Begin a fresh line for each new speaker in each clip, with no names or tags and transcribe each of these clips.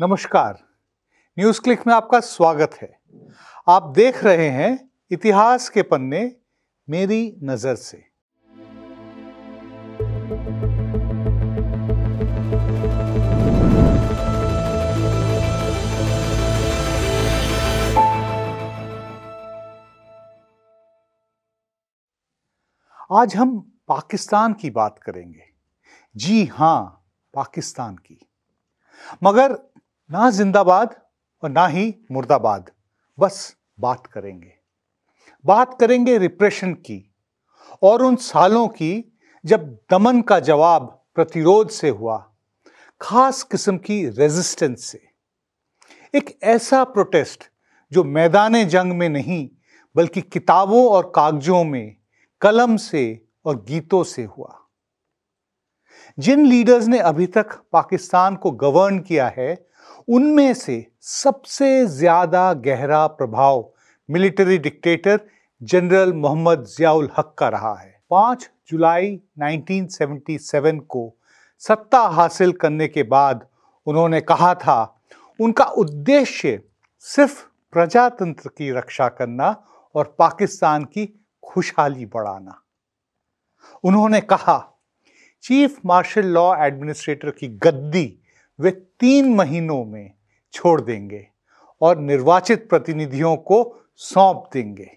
नमस्कार news click में आपका स्वागत है आप देख रहे हैं इतिहास के पन्ने मेरी नज़र से आज हम पाकिस्तान की बात करेंगे जी हां पाकिस्तान की मगर ना जिंदाबाद और ना ही मुर्दाबाद बस बात करेंगे बात करेंगे रिप्रेशन की और उन सालों की जब दमन का जवाब प्रतिरोध से हुआ खास किस्म की रेजिस्टेंस से एक ऐसा प्रोटेस्ट जो मैदान जंग में नहीं बल्कि किताबों और कागजों में कलम से और गीतों से हुआ जिन लीडर्स ने अभी तक पाकिस्तान को गवर्न किया है उनमें से सबसे ज़्यादा गहरा प्रभाव military dictator general Muhammad Ziaul Haq का रहा है 5 जुलाई 1977 को सत्ता हासिल करने के बाद उन्होंने कहा था उनका उद्देश्य सिर्फ प्रजातंत्र की रक्षा करना और पाकिस्तान की खुशहाली बढ़ाना उन्होंने कहा चीफ मार्शल लॉ एडमिनिस्ट्रेटर की गद्दी वे तीन महीनों में छोड़ देंगे और निर्वाचित प्रतिनिधियों को सौंप देंगे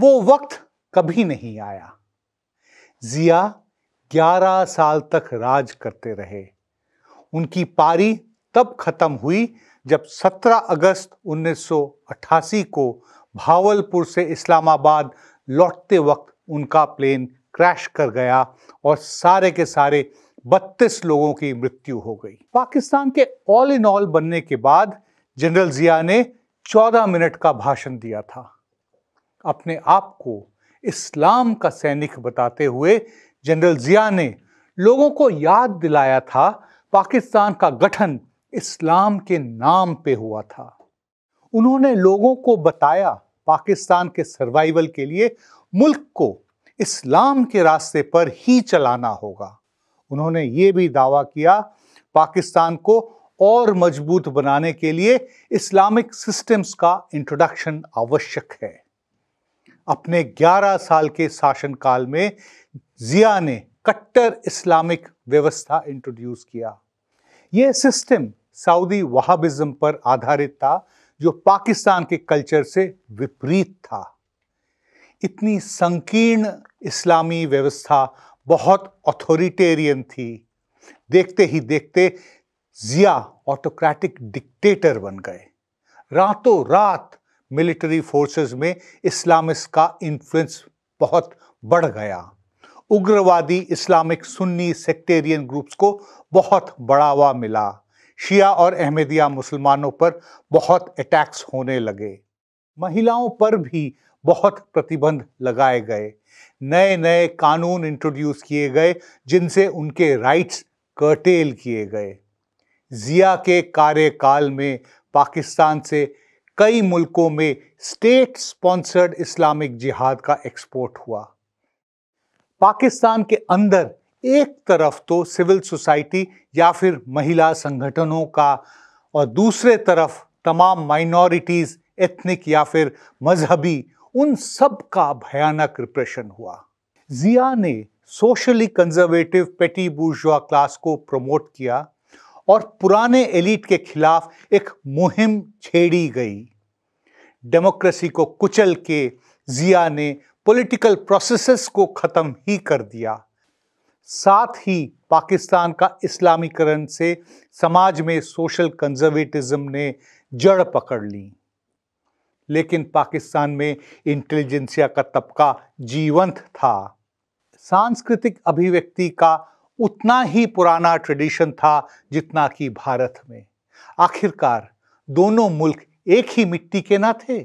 वो वक्त कभी नहीं आया जिया 11 साल तक राज करते रहे उनकी पारी तब खत्म हुई जब 17 अगस्त 1988 को भावलपुर से इस्लामाबाद लौटते वक्त उनका प्लेन क्रैश कर गया और सारे के सारे बत्तीस लोगों की मृत्यु हो गई पाकिस्तान के ऑल इन ऑल बनने के बाद जनरल जिया ने 14 मिनट का भाषण दिया था अपने आप को इस्लाम का सैनिक बताते हुए जनरल जिया ने लोगों को याद दिलाया था पाकिस्तान का गठन इस्लाम के नाम पे हुआ था उन्होंने लोगों को बताया पाकिस्तान के सर्वाइवल के लिए मुल्क को इस्लाम के रास्ते पर ही चलाना होगा उन्होंने ये भी दावा किया पाकिस्तान को और मजबूत बनाने के लिए इस्लामिक सिस्टम्स का इंट्रोडक्शन आवश्यक है अपने 11 साल के शासनकाल में जिया ने कट्टर इस्लामिक व्यवस्था इंट्रोड्यूस किया यह सिस्टम सऊदी वहाबिज्म पर आधारित था जो पाकिस्तान के कल्चर से विपरीत था इतनी संकीर्ण इस्लामी व्यवस्था बहुत अथॉरिटेरियन थी देखते ही देखते जिया ऑटोक्रेटिक डिक्टेटर बन गए रातों रात मिलिट्री फोर्सेस में इस्लामिस्ट का इन्फ्लुएंस बहुत बढ़ गया उग्रवादी इस्लामिक सुन्नी सेक्टेरियन ग्रुप्स को बहुत बढ़ावा मिला शिया और अहमदिया मुसलमानों पर बहुत अटैक्स होने लगे महिलाओं पर भी बहुत प्रतिबंध लगाए गए नए नए कानून इंट्रोड्यूस किए गए जिनसे उनके राइट्स कर्टेल किए गए जिया के कार्यकाल में पाकिस्तान से कई मुल्कों में स्टेट स्पॉन्सर्ड इस्लामिक जिहाद का एक्सपोर्ट हुआ पाकिस्तान के अंदर एक तरफ तो सिविल सोसाइटी या फिर महिला संगठनों का और दूसरे तरफ तमाम माइनॉरिटीज़ एथनिक या फिर मजहबी उन सब का भयानक रिप्रेशन हुआ जिया ने सोशली कंजर्वेटिव पेटी बुर्जुआ क्लास को प्रमोट किया और पुराने एलिट के खिलाफ एक मुहिम छेड़ी गई डेमोक्रेसी को कुचल के जिया ने पॉलिटिकल प्रोसेसेस को ख़त्म ही कर दिया साथ ही पाकिस्तान का इस्लामीकरण से समाज में सोशल कंजर्वेटिज्म ने जड़ पकड़ ली लेकिन पाकिस्तान में इंटेलिजेंसिया का तबका जीवंत था सांस्कृतिक अभिव्यक्ति का उतना ही पुराना ट्रेडिशन था जितना कि भारत में आखिरकार दोनों मुल्क एक ही मिट्टी के ना थे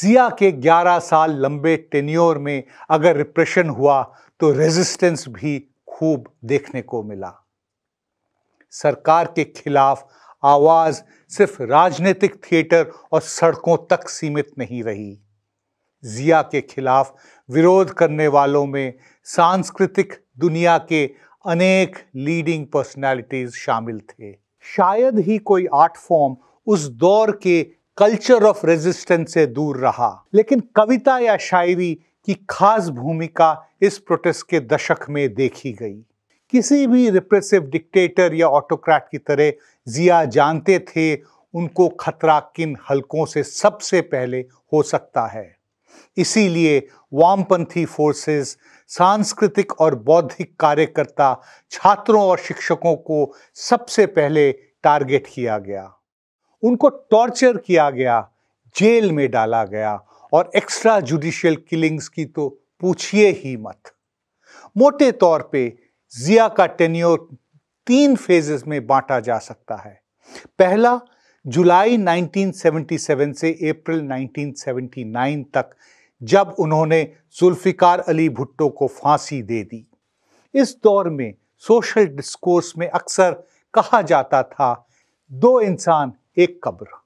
जिया के 11 साल लंबे टेन्योर में अगर रिप्रेशन हुआ तो रेजिस्टेंस भी खूब देखने को मिला सरकार के खिलाफ आवाज़ सिर्फ राजनीतिक थिएटर और सड़कों तक सीमित नहीं रही जिया के खिलाफ विरोध करने वालों में सांस्कृतिक दुनिया के अनेक लीडिंग पर्सनालिटीज़ शामिल थे शायद ही कोई आर्ट फॉर्म उस दौर के कल्चर ऑफ रेजिस्टेंस से दूर रहा लेकिन कविता या शायरी की खास भूमिका इस प्रोटेस्ट के दशक में देखी गई किसी भी रिप्रेसिव डिक्टेटर या ऑटोक्रेट की तरह जिया जानते थे उनको खतरा किन हलकों से सबसे पहले हो सकता है इसीलिए वामपंथी फोर्सेस सांस्कृतिक और बौद्धिक कार्यकर्ता छात्रों और शिक्षकों को सबसे पहले टारगेट किया गया उनको टॉर्चर किया गया जेल में डाला गया और एक्स्ट्रा जुडिशियल किलिंग्स की तो पूछिए ही मत मोटे तौर पे जिया का टेन्योर तीन फेजेस में बांटा जा सकता है पहला जुलाई 1977 से अप्रैल 1979 तक जब उन्होंने जुल्फ़िकार अली भुट्टो को फांसी दे दी इस दौर में सोशल डिस्कोर्स में अक्सर कहा जाता था दो इंसान एक कब्र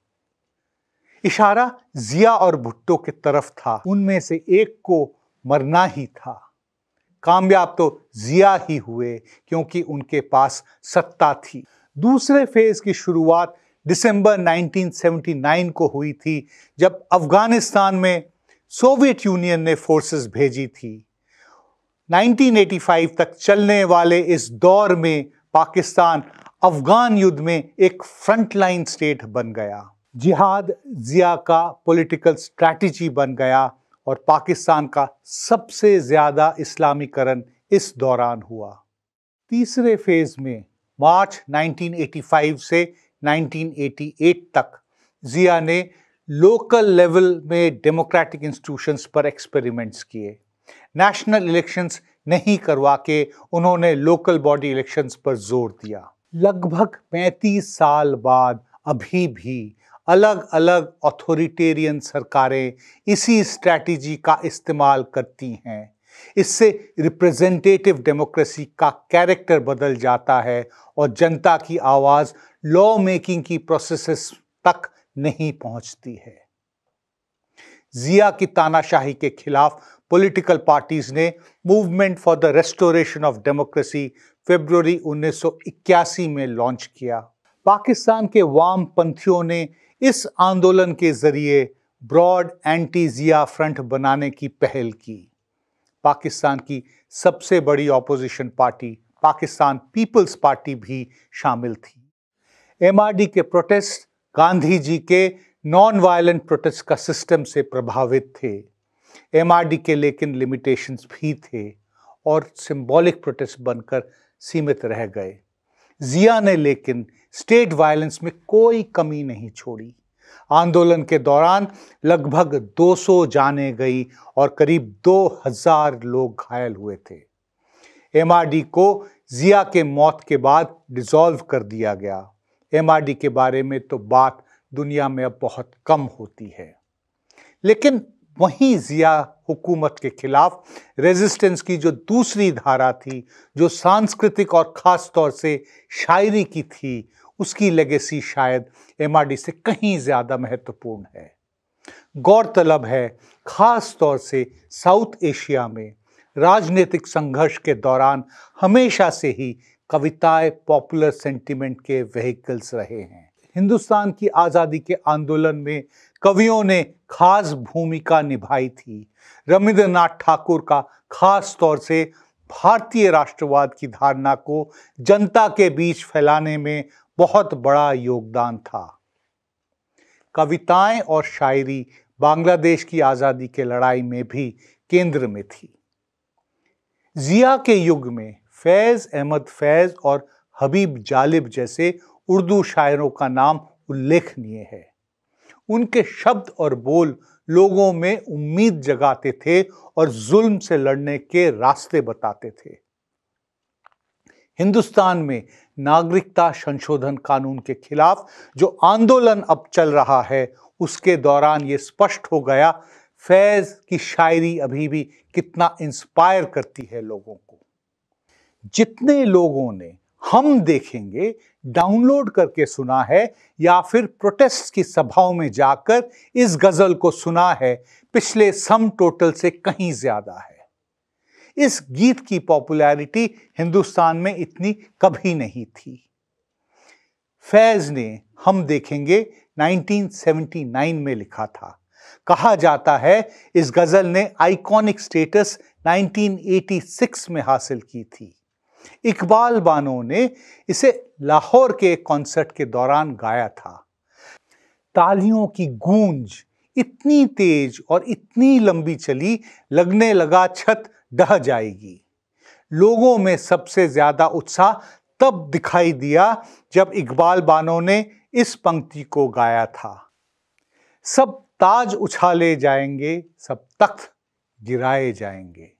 इशारा जिया और भुट्टो की तरफ था उनमें से एक को मरना ही था कामयाब तो जिया ही हुए क्योंकि उनके पास सत्ता थी दूसरे फेज़ की शुरुआत दिसंबर 1979 को हुई थी जब अफ़गानिस्तान में सोवियत यूनियन ने फोर्सेस भेजी थी 1985 तक चलने वाले इस दौर में पाकिस्तान अफ़गान युद्ध में एक फ्रंटलाइन स्टेट बन गया जिहाद जिया का पॉलिटिकल स्ट्रैटेजी बन गया और पाकिस्तान का सबसे ज़्यादा इस्लामीकरण इस दौरान हुआ तीसरे फेज़ में मार्च 1985 से 1988 तक जिया ने लोकल लेवल में डेमोक्रेटिक इंस्टीट्यूशंस पर एक्सपेरिमेंट्स किए नेशनल इलेक्शंस नहीं करवा के उन्होंने लोकल बॉडी इलेक्शंस पर जोर दिया लगभग 35 साल बाद अभी भी अलग अलग ऑथोरिटेरियन सरकारें इसी स्ट्रैटेजी का इस्तेमाल करती हैं इससे रिप्रेजेंटेटिव डेमोक्रेसी का कैरेक्टर बदल जाता है और जनता की आवाज़ लॉ मेकिंग की प्रोसेसेस तक नहीं पहुंचती है जिया की तानाशाही के खिलाफ पॉलिटिकल पार्टीज ने movement for the restoration of democracy फरवरी 1981 में लॉन्च किया पाकिस्तान के वाम पंथियों ने इस आंदोलन के जरिए ब्रॉड एंटी ज़िया फ्रंट बनाने की पहल की पाकिस्तान की सबसे बड़ी ऑपोजिशन पार्टी पाकिस्तान पीपल्स पार्टी भी शामिल थी एमआरडी के प्रोटेस्ट गांधी जी के नॉन वायलेंट प्रोटेस्ट का सिस्टम से प्रभावित थे एमआरडी के लेकिन लिमिटेशंस भी थे और सिंबॉलिक प्रोटेस्ट बनकर सीमित रह गए जिया ने लेकिन स्टेट वायलेंस में कोई कमी नहीं छोड़ी आंदोलन के दौरान लगभग 200 जाने गई और करीब 2000 लोग घायल हुए थे एमआरडी को जिया के मौत के बाद डिसॉल्व कर दिया गया एमआरडी के बारे में तो बात दुनिया में अब बहुत कम होती है लेकिन वहीं ज़िया हुकूमत के खिलाफ रेजिस्टेंस की जो दूसरी धारा थी जो सांस्कृतिक और ख़ास तौर से शायरी की थी उसकी लेगेसी शायद एम से कहीं ज़्यादा महत्वपूर्ण है गौरतलब है ख़ास तौर से साउथ एशिया में राजनीतिक संघर्ष के दौरान हमेशा से ही कविताएं पॉपुलर सेंटिमेंट के व्हीकल्स रहे हैं हिंदुस्तान की आज़ादी के आंदोलन में कवियों ने खास भूमिका निभाई थी रविंद्रनाथ ठाकुर का खास तौर से भारतीय राष्ट्रवाद की धारणा को जनता के बीच फैलाने में बहुत बड़ा योगदान था कविताएं और शायरी बांग्लादेश की आज़ादी के लड़ाई में भी केंद्र में थी जिया के युग में फैज़ अहमद फैज़ और हबीब जालिब जैसे उर्दू शायरों का नाम उल्लेखनीय है उनके शब्द और बोल लोगों में उम्मीद जगाते थे और जुल्म से लड़ने के रास्ते बताते थे हिंदुस्तान में नागरिकता संशोधन कानून के खिलाफ जो आंदोलन अब चल रहा है उसके दौरान ये स्पष्ट हो गया फैज़ की शायरी अभी भी कितना इंस्पायर करती है लोगों को जितने लोगों ने हम देखेंगे डाउनलोड करके सुना है या फिर प्रोटेस्ट की सभाओं में जाकर इस गज़ल को सुना है पिछले सम टोटल से कहीं ज़्यादा है इस गीत की पॉपुलैरिटी हिंदुस्तान में इतनी कभी नहीं थी फैज़ ने हम देखेंगे 1979 में लिखा था कहा जाता है इस गज़ल ने आइकॉनिक स्टेटस 1986 में हासिल की थी इकबाल बानो ने इसे लाहौर के एक कॉन्सर्ट के दौरान गाया था तालियों की गूंज इतनी तेज और इतनी लंबी चली लगने लगा छत डह जाएगी लोगों में सबसे ज़्यादा उत्साह तब दिखाई दिया जब इकबाल बानो ने इस पंक्ति को गाया था सब ताज उछाले जाएंगे सब तख्त गिराए जाएंगे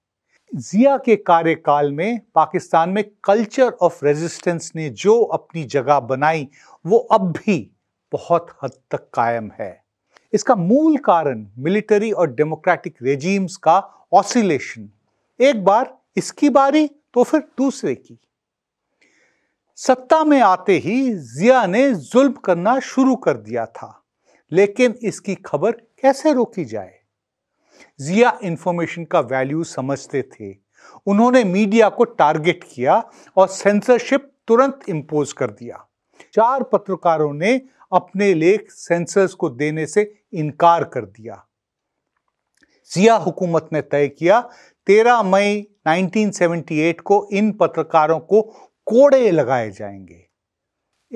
जिया के कार्यकाल में पाकिस्तान में कल्चर ऑफ रेजिस्टेंस ने जो अपनी जगह बनाई वो अब भी बहुत हद तक कायम है इसका मूल कारण मिलिट्री और डेमोक्रेटिक रेजीम्स का ऑसिलेशन एक बार इसकी बारी तो फिर दूसरे की सत्ता में आते ही जिया ने जुल्म करना शुरू कर दिया था लेकिन इसकी खबर कैसे रोकी जाए ज़िया इंफॉर्मेशन का वैल्यू समझते थे उन्होंने मीडिया को टारगेट किया और सेंसरशिप तुरंत इम्पोज कर दिया चार पत्रकारों ने अपने लेख सेंसर्स को देने से इनकार कर दिया जिया हुकूमत ने तय किया 13 मई 1978 को इन पत्रकारों को कोड़े लगाए जाएंगे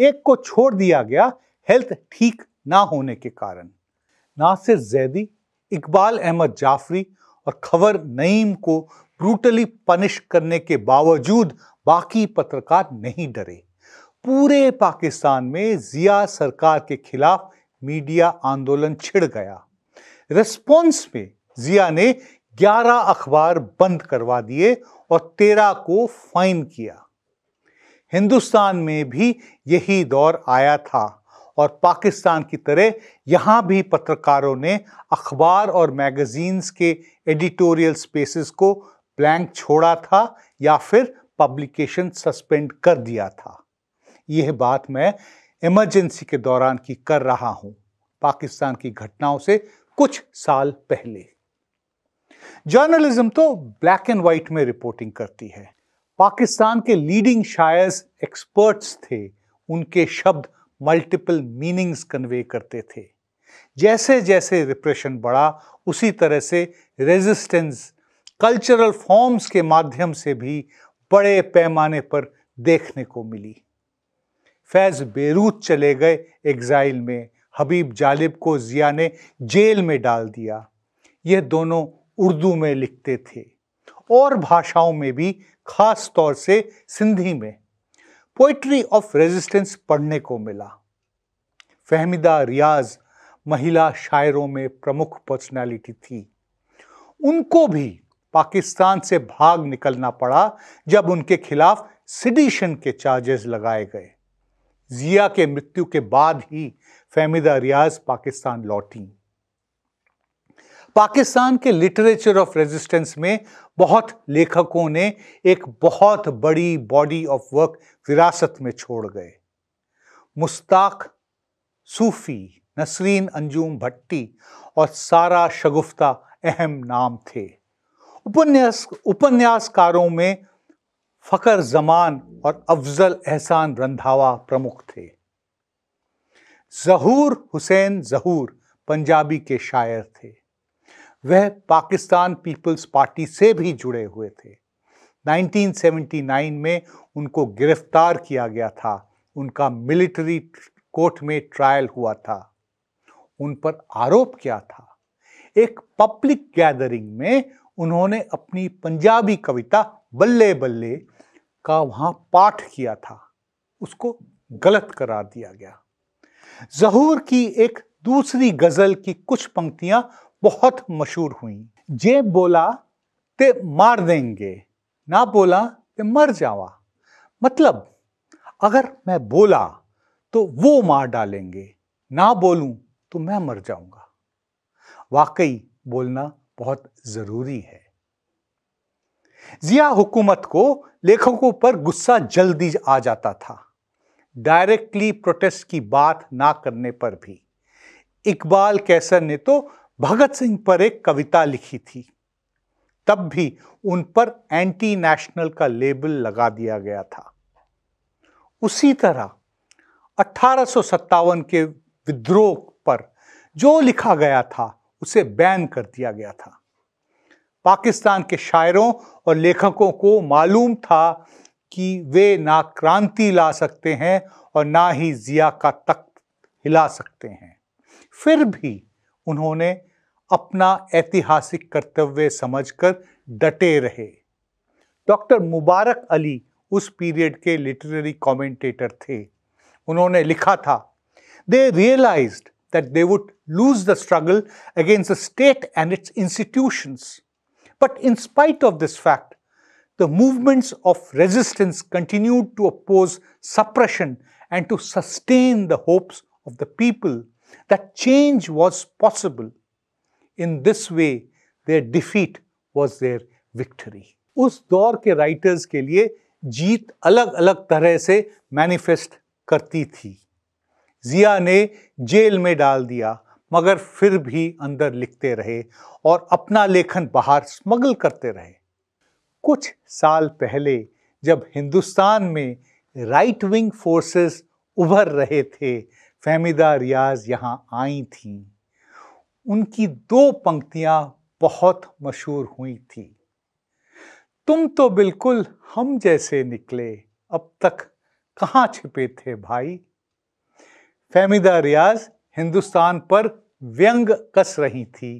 एक को छोड़ दिया गया हेल्थ ठीक ना होने के कारण नासिर जैदी इकबाल अहमद जाफरी और खबर नईम को ब्रूटली पनिश करने के बावजूद बाकी पत्रकार नहीं डरे पूरे पाकिस्तान में जिया सरकार के खिलाफ मीडिया आंदोलन छिड़ गया रिस्पॉन्स में जिया ने 11 अखबार बंद करवा दिए और 13 को फाइन किया हिंदुस्तान में भी यही दौर आया था और पाकिस्तान की तरह यहाँ भी पत्रकारों ने अखबार और मैगज़ीन्स के एडिटोरियल स्पेसेस को ब्लैंक छोड़ा था या फिर पब्लिकेशन सस्पेंड कर दिया था यह बात मैं इमरजेंसी के दौरान की कर रहा हूँ पाकिस्तान की घटनाओं से कुछ साल पहले जर्नलिज्म तो ब्लैक एंड वाइट में रिपोर्टिंग करती है पाकिस्तान के लीडिंग शायर्स एक्सपर्ट्स थे उनके शब्द मल्टीपल मीनिंग्स कन्वे करते थे जैसे जैसे रिप्रेशन बढ़ा उसी तरह से रेजिस्टेंस कल्चरल फॉर्म्स के माध्यम से भी बड़े पैमाने पर देखने को मिली फैज़ बेरूत चले गए एग्ज़ाइल में हबीब जालिब को जिया ने जेल में डाल दिया यह दोनों उर्दू में लिखते थे और भाषाओं में भी ख़ास तौर से सिंधी में पोइट्री ऑफ रेजिस्टेंस पढ़ने को मिला फहमिदा रियाज महिला शायरों में प्रमुख पर्सनालिटी थी उनको भी पाकिस्तान से भाग निकलना पड़ा जब उनके खिलाफ सिडिशन के चार्जेस लगाए गए जिया के मृत्यु के बाद ही फहमिदा रियाज पाकिस्तान लौटी पाकिस्तान के लिटरेचर ऑफ रेजिस्टेंस में बहुत लेखकों ने एक बहुत बड़ी बॉडी ऑफ वर्क विरासत में छोड़ गए मुस्ताक सूफी नसरीन अंजुम भट्टी और सारा शगुफ्ता अहम नाम थे उपन्यास उपन्यासकारों में फ़कर जमान और अफजल एहसान रंधावा प्रमुख थे जहूर हुसैन जहूर पंजाबी के शायर थे वह पाकिस्तान पीपल्स पार्टी से भी जुड़े हुए थे 1979 में उनको गिरफ्तार किया गया था उनका मिलिट्री कोर्ट में ट्रायल हुआ था उन पर आरोप क्या था एक पब्लिक गैदरिंग में उन्होंने अपनी पंजाबी कविता बल्ले बल्ले का वहां पाठ किया था उसको गलत करार दिया गया जहूर की एक दूसरी गज़ल की कुछ पंक्तियां बहुत मशहूर हुई जे बोला ते मार देंगे ना बोला ते मर जावा मतलब अगर मैं बोला तो वो मार डालेंगे ना बोलूं तो मैं मर जाऊंगा वाकई बोलना बहुत ज़रूरी है जिया हुकूमत को लेखकों पर गुस्सा जल्दी आ जाता था डायरेक्टली प्रोटेस्ट की बात ना करने पर भी इकबाल कैसर ने तो भगत सिंह पर एक कविता लिखी थी तब भी उन पर एंटी नेशनल का लेबल लगा दिया गया था उसी तरह अठारह के विद्रोह पर जो लिखा गया था उसे बैन कर दिया गया था पाकिस्तान के शायरों और लेखकों को मालूम था कि वे ना क्रांति ला सकते हैं और ना ही जिया का तख्त हिला सकते हैं फिर भी उन्होंने अपना ऐतिहासिक कर्तव्य समझकर डटे रहे डॉक्टर मुबारक अली उस पीरियड के लिटरेरी कमेंटेटर थे उन्होंने लिखा था they realise that they would lose the struggle against the state and its institutions but in spite of this fact the movements of resistance continued to oppose suppression and to sustain the hopes of the people that change was possible. In this way, their defeat was their victory. उस दौर के writers के लिए जीत अलग अलग तरह से manifest करती थी जिया ने जेल में डाल दिया मगर फिर भी अंदर लिखते रहे और अपना लेखन बाहर स्मगल करते रहे कुछ साल पहले जब हिंदुस्तान में राइट विंग फोर्सेस उभर रहे थे फहमिदा रियाज यहाँ आई थी उनकी दो पंक्तियाँ बहुत मशहूर हुई थी तुम तो बिल्कुल हम जैसे निकले अब तक कहाँ छिपे थे भाई फहमिदा रियाज हिंदुस्तान पर व्यंग कस रही थी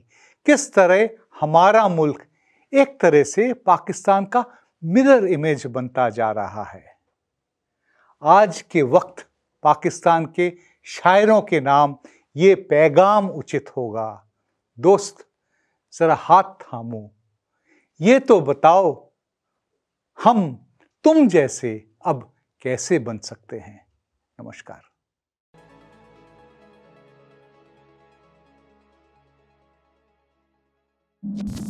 किस तरह हमारा मुल्क एक तरह से पाकिस्तान का मिरर इमेज बनता जा रहा है आज के वक्त पाकिस्तान के शायरों के नाम ये पैगाम उचित होगा दोस्त ज़रा हाथ थामो ये तो बताओ हम तुम जैसे अब कैसे बन सकते हैं नमस्कार Thank you.